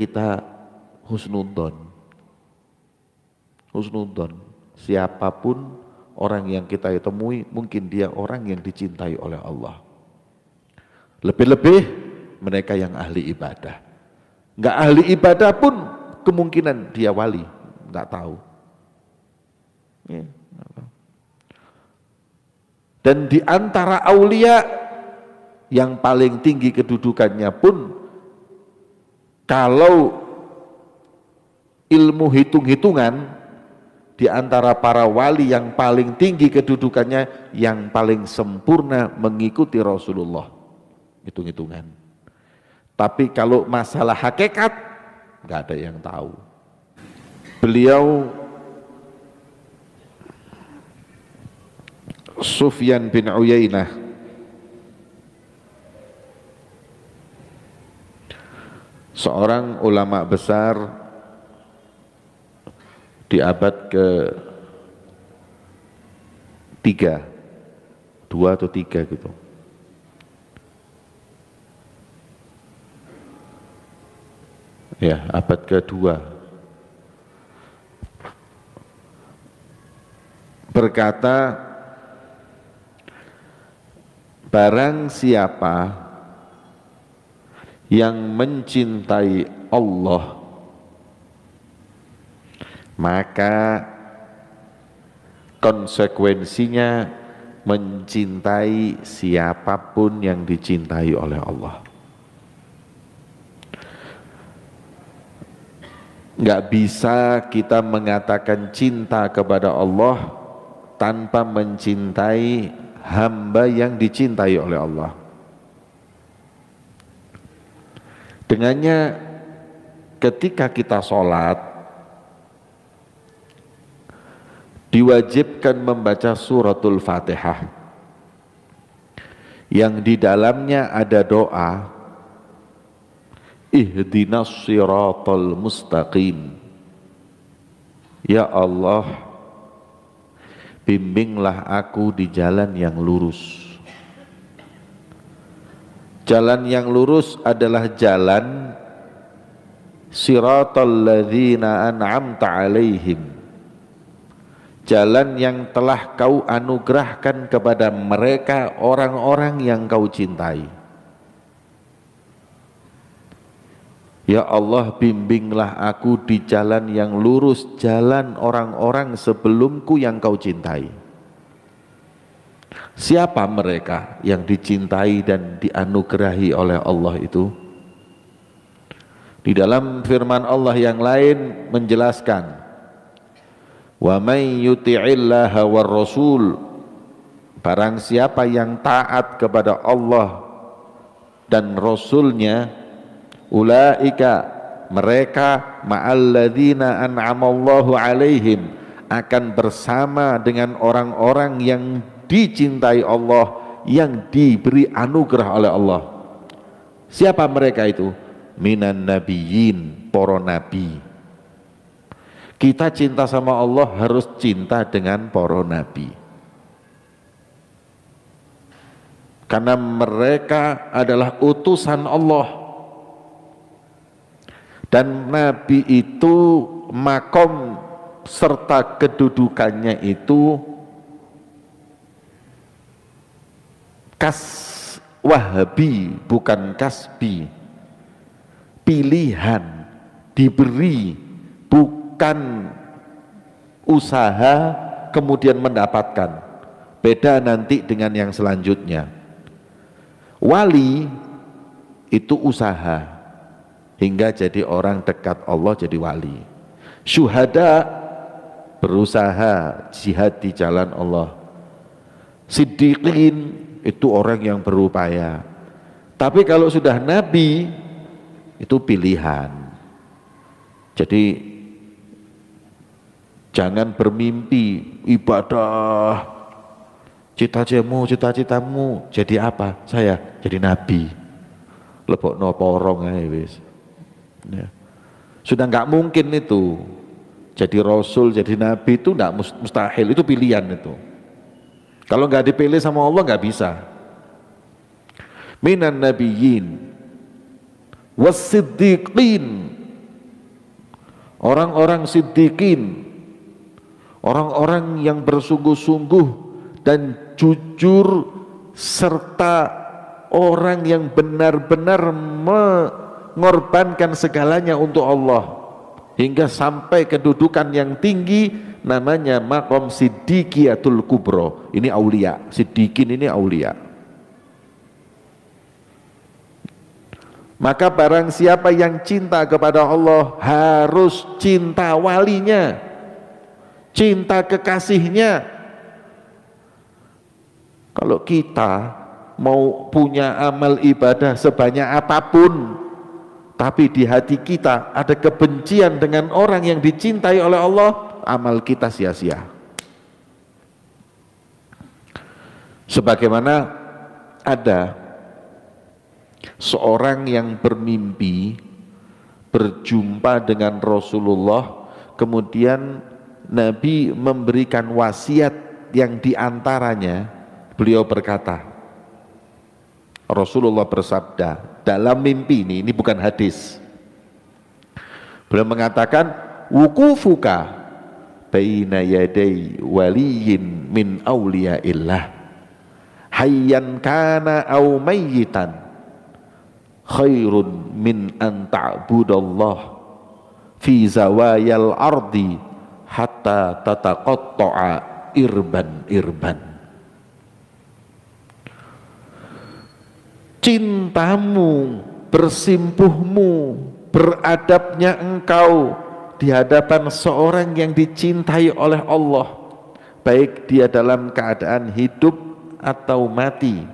kita husnudon. Husnudon, siapapun orang yang kita temui mungkin dia orang yang dicintai oleh Allah. Lebih-lebih mereka yang ahli ibadah. nggak ahli ibadah pun kemungkinan dia wali, nggak tahu. Iya, Dan di antara aulia yang paling tinggi kedudukannya pun kalau ilmu hitung-hitungan di antara para wali yang paling tinggi kedudukannya yang paling sempurna mengikuti Rasulullah hitung-hitungan tapi kalau masalah hakikat nggak ada yang tahu beliau Sufyan bin Uyainah seorang ulama besar di abad ke tiga dua atau tiga gitu ya abad kedua berkata barang siapa yang mencintai Allah maka konsekuensinya mencintai siapapun yang dicintai oleh Allah. Nggak bisa kita mengatakan cinta kepada Allah tanpa mencintai hamba yang dicintai oleh Allah. dengannya ketika kita sholat diwajibkan membaca suratul fatihah yang di dalamnya ada doa ihdinas siratul mustaqim ya Allah bimbinglah aku di jalan yang lurus Jalan yang lurus adalah jalan siratal ladzina an'amta alaihim. Jalan yang telah kau anugerahkan kepada mereka orang-orang yang kau cintai. Ya Allah bimbinglah aku di jalan yang lurus, jalan orang-orang sebelumku yang kau cintai. Siapa mereka yang dicintai dan dianugerahi oleh Allah itu? Di dalam firman Allah yang lain menjelaskan Wa may yuti'illaha war rasul barang siapa yang taat kepada Allah dan rasulnya ulaika mereka ma'alladzina an'amallahu alaihim akan bersama dengan orang-orang yang dicintai Allah, yang diberi anugerah oleh Allah. Siapa mereka itu? Minan nabiyin poro nabi. Kita cinta sama Allah harus cinta dengan poro nabi. Karena mereka adalah utusan Allah. Dan nabi itu makom serta kedudukannya itu kas wahabi bukan kasbi pilihan diberi bukan usaha kemudian mendapatkan beda nanti dengan yang selanjutnya wali itu usaha hingga jadi orang dekat Allah jadi wali syuhada berusaha jihad di jalan Allah siddiqin itu orang yang berupaya. Tapi kalau sudah nabi itu pilihan. Jadi jangan bermimpi ibadah cita-citamu, cita-citamu jadi apa? Saya jadi nabi. Lebok no porong ya, wis. Ya. Sudah nggak mungkin itu. Jadi rasul, jadi nabi itu nggak mustahil, itu pilihan itu. Kalau nggak dipilih sama Allah nggak bisa. Minan nabiyyin wasiddiqin orang-orang siddiqin orang-orang yang bersungguh-sungguh dan jujur serta orang yang benar-benar mengorbankan segalanya untuk Allah hingga sampai kedudukan yang tinggi namanya makom sidikiyatul kubro ini aulia sidikin ini aulia maka barang siapa yang cinta kepada Allah harus cinta walinya cinta kekasihnya kalau kita mau punya amal ibadah sebanyak apapun tapi di hati kita ada kebencian dengan orang yang dicintai oleh Allah amal kita sia-sia. Sebagaimana ada seorang yang bermimpi berjumpa dengan Rasulullah kemudian Nabi memberikan wasiat yang diantaranya beliau berkata Rasulullah bersabda dalam mimpi ini, ini bukan hadis beliau mengatakan wukufuka baina yadai waliyin min awliyaillah hayyan kana aw mayyitan khairun min an ta'budallah fi zawayal ardi hatta tataqatta'a irban irban cintamu bersimpuhmu beradabnya engkau di hadapan seorang yang dicintai oleh Allah baik dia dalam keadaan hidup atau mati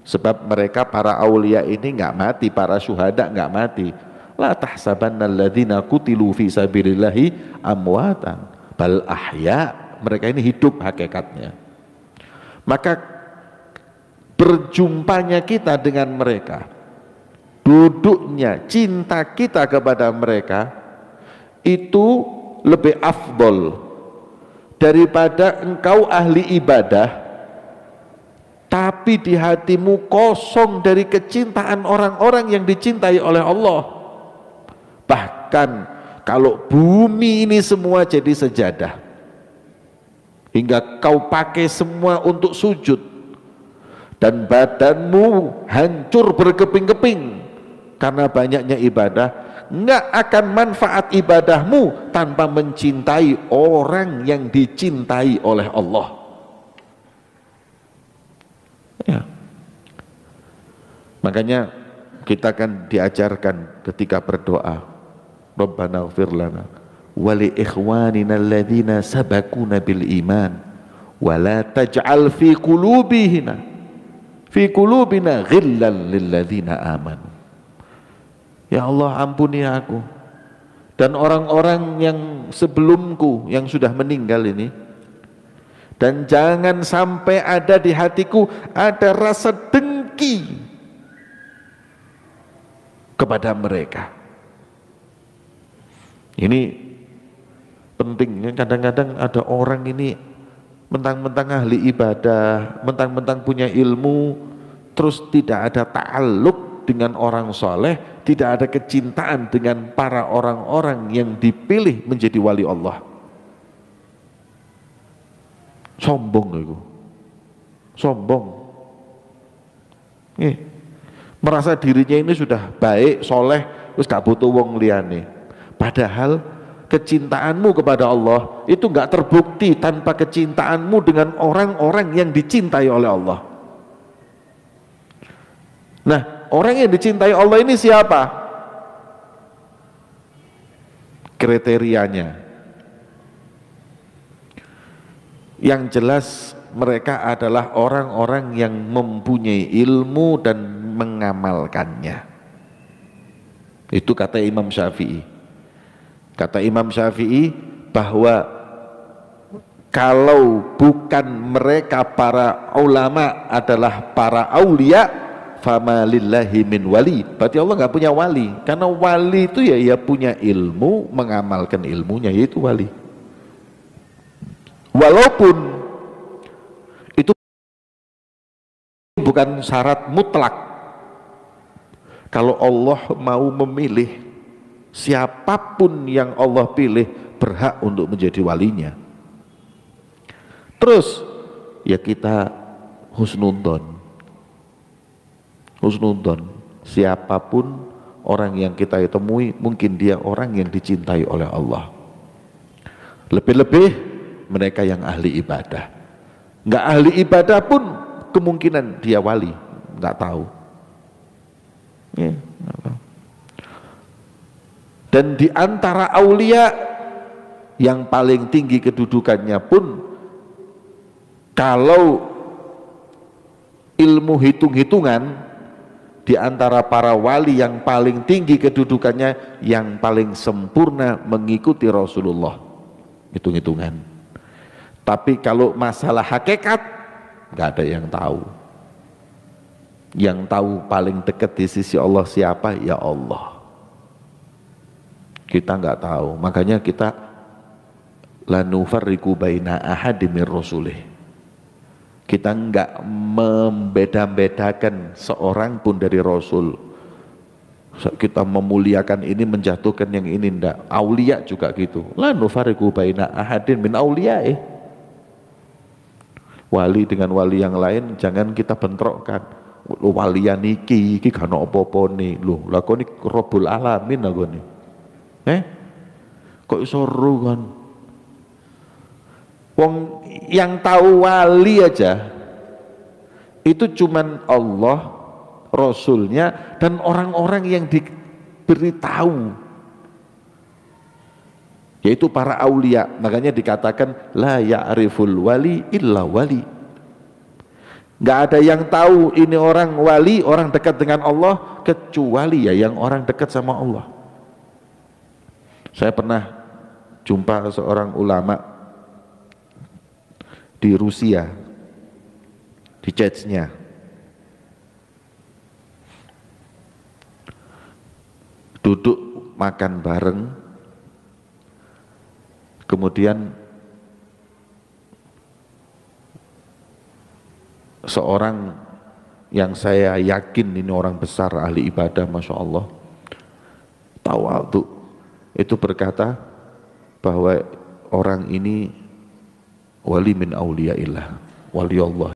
sebab mereka para aulia ini nggak mati para syuhada nggak mati la tahsabanna alladzina kutilu fi sabilillahi amwatan bal ahya mereka ini hidup hakikatnya maka berjumpanya kita dengan mereka duduknya cinta kita kepada mereka itu lebih afdol daripada engkau ahli ibadah tapi di hatimu kosong dari kecintaan orang-orang yang dicintai oleh Allah bahkan kalau bumi ini semua jadi sejadah hingga kau pakai semua untuk sujud dan badanmu hancur berkeping-keping karena banyaknya ibadah nggak akan manfaat ibadahmu tanpa mencintai orang yang dicintai oleh Allah. Ya. Makanya kita akan diajarkan ketika berdoa, Rabbana ighfir lana ikhwanina alladhina sabakuna bil iman wala taj'al fi kulubihina, fi kulubina ghillan lil ladzina amanu Ya Allah ampuni aku dan orang-orang yang sebelumku yang sudah meninggal ini dan jangan sampai ada di hatiku ada rasa dengki kepada mereka ini pentingnya kadang-kadang ada orang ini mentang-mentang ahli ibadah mentang-mentang punya ilmu terus tidak ada ta'aluk dengan orang soleh, tidak ada kecintaan dengan para orang-orang yang dipilih menjadi wali Allah. Sombong itu. Sombong. Eh, merasa dirinya ini sudah baik, soleh, terus gak butuh wong liane. Padahal kecintaanmu kepada Allah itu gak terbukti tanpa kecintaanmu dengan orang-orang yang dicintai oleh Allah. Nah, orang yang dicintai Allah ini siapa? Kriterianya. Yang jelas mereka adalah orang-orang yang mempunyai ilmu dan mengamalkannya. Itu kata Imam Syafi'i. Kata Imam Syafi'i bahwa kalau bukan mereka para ulama adalah para aulia fama lillahi min wali berarti Allah nggak punya wali karena wali itu ya ia ya punya ilmu mengamalkan ilmunya yaitu wali walaupun itu bukan syarat mutlak kalau Allah mau memilih siapapun yang Allah pilih berhak untuk menjadi walinya terus ya kita husnudon husnudon siapapun orang yang kita temui mungkin dia orang yang dicintai oleh Allah lebih-lebih mereka yang ahli ibadah nggak ahli ibadah pun kemungkinan dia wali nggak tahu iya, dan di antara aulia yang paling tinggi kedudukannya pun kalau ilmu hitung-hitungan di antara para wali yang paling tinggi kedudukannya yang paling sempurna mengikuti Rasulullah hitung-hitungan tapi kalau masalah hakikat nggak ada yang tahu yang tahu paling dekat di sisi Allah siapa ya Allah kita nggak tahu makanya kita lanufarriku baina ahadimir rasulih kita enggak membeda-bedakan seorang pun dari Rasul. Kita memuliakan ini, menjatuhkan yang ini ndak Aulia juga gitu. La nufariku baina ahadin min eh. Wali dengan wali yang lain jangan kita bentrokkan. Lo walian niki iki gak apa-apa nih. Lo, lakoni kok ini robul alamin lagu nih. Eh? Kok iso kan? Wong yang tahu wali aja itu cuman Allah, Rasulnya dan orang-orang yang diberitahu yaitu para aulia. Makanya dikatakan la ya'riful wali illa wali. Nggak ada yang tahu ini orang wali, orang dekat dengan Allah kecuali ya yang orang dekat sama Allah. Saya pernah jumpa seorang ulama di Rusia, di Chechnya. Duduk makan bareng, kemudian seorang yang saya yakin ini orang besar ahli ibadah Masya Allah tawaduk itu berkata bahwa orang ini wali min awliyaillah wali Allah